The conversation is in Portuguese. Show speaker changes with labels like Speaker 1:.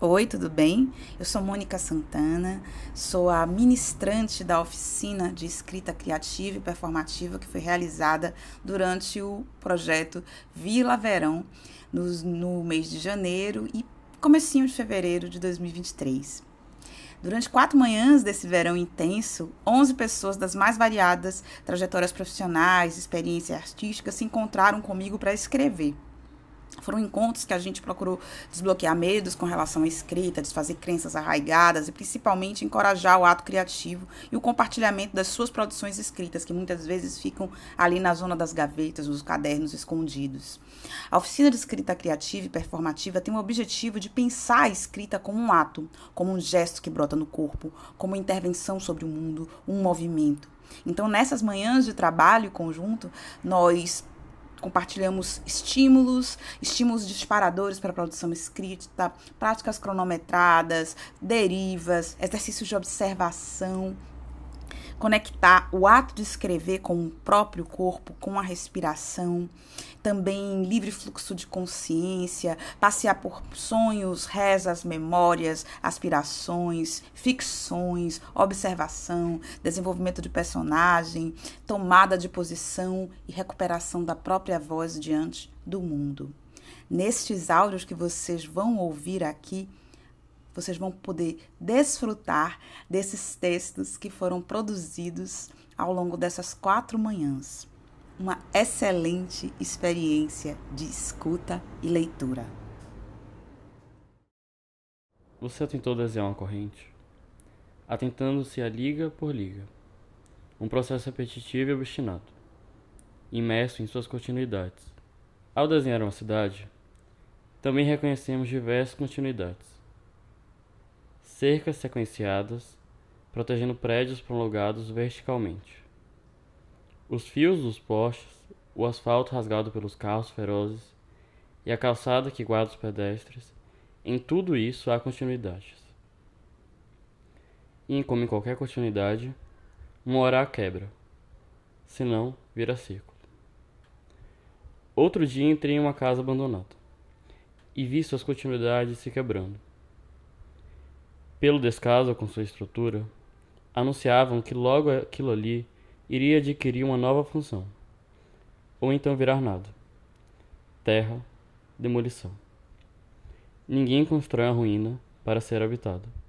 Speaker 1: Oi, tudo bem? Eu sou Mônica Santana, sou a ministrante da oficina de escrita criativa e performativa que foi realizada durante o projeto Vila Verão no, no mês de janeiro e comecinho de fevereiro de 2023. Durante quatro manhãs desse verão intenso, 11 pessoas das mais variadas trajetórias profissionais, experiência artística se encontraram comigo para escrever. Foram encontros que a gente procurou desbloquear medos com relação à escrita, desfazer crenças arraigadas e principalmente encorajar o ato criativo e o compartilhamento das suas produções escritas, que muitas vezes ficam ali na zona das gavetas, nos cadernos escondidos. A oficina de escrita criativa e performativa tem o objetivo de pensar a escrita como um ato, como um gesto que brota no corpo, como intervenção sobre o mundo, um movimento. Então, nessas manhãs de trabalho conjunto, nós compartilhamos estímulos, estímulos disparadores para a produção escrita, práticas cronometradas, derivas, exercícios de observação, conectar o ato de escrever com o próprio corpo, com a respiração, também livre fluxo de consciência, passear por sonhos, rezas, memórias, aspirações, ficções, observação, desenvolvimento de personagem, tomada de posição e recuperação da própria voz diante do mundo. Nestes áudios que vocês vão ouvir aqui, vocês vão poder desfrutar desses textos que foram produzidos ao longo dessas quatro manhãs. Uma excelente experiência de escuta e leitura.
Speaker 2: Você tentou desenhar uma corrente, atentando-se a liga por liga, um processo repetitivo e obstinado, imerso em suas continuidades. Ao desenhar uma cidade, também reconhecemos diversas continuidades cercas sequenciadas, protegendo prédios prolongados verticalmente. Os fios dos postes, o asfalto rasgado pelos carros ferozes e a calçada que guarda os pedestres, em tudo isso há continuidades. E como em qualquer continuidade, uma hora quebra, senão vira círculo. Outro dia entrei em uma casa abandonada e vi suas continuidades se quebrando pelo descaso com sua estrutura, anunciavam que logo aquilo ali iria adquirir uma nova função, ou então virar nada. Terra, demolição. Ninguém constrói a ruína para ser habitada.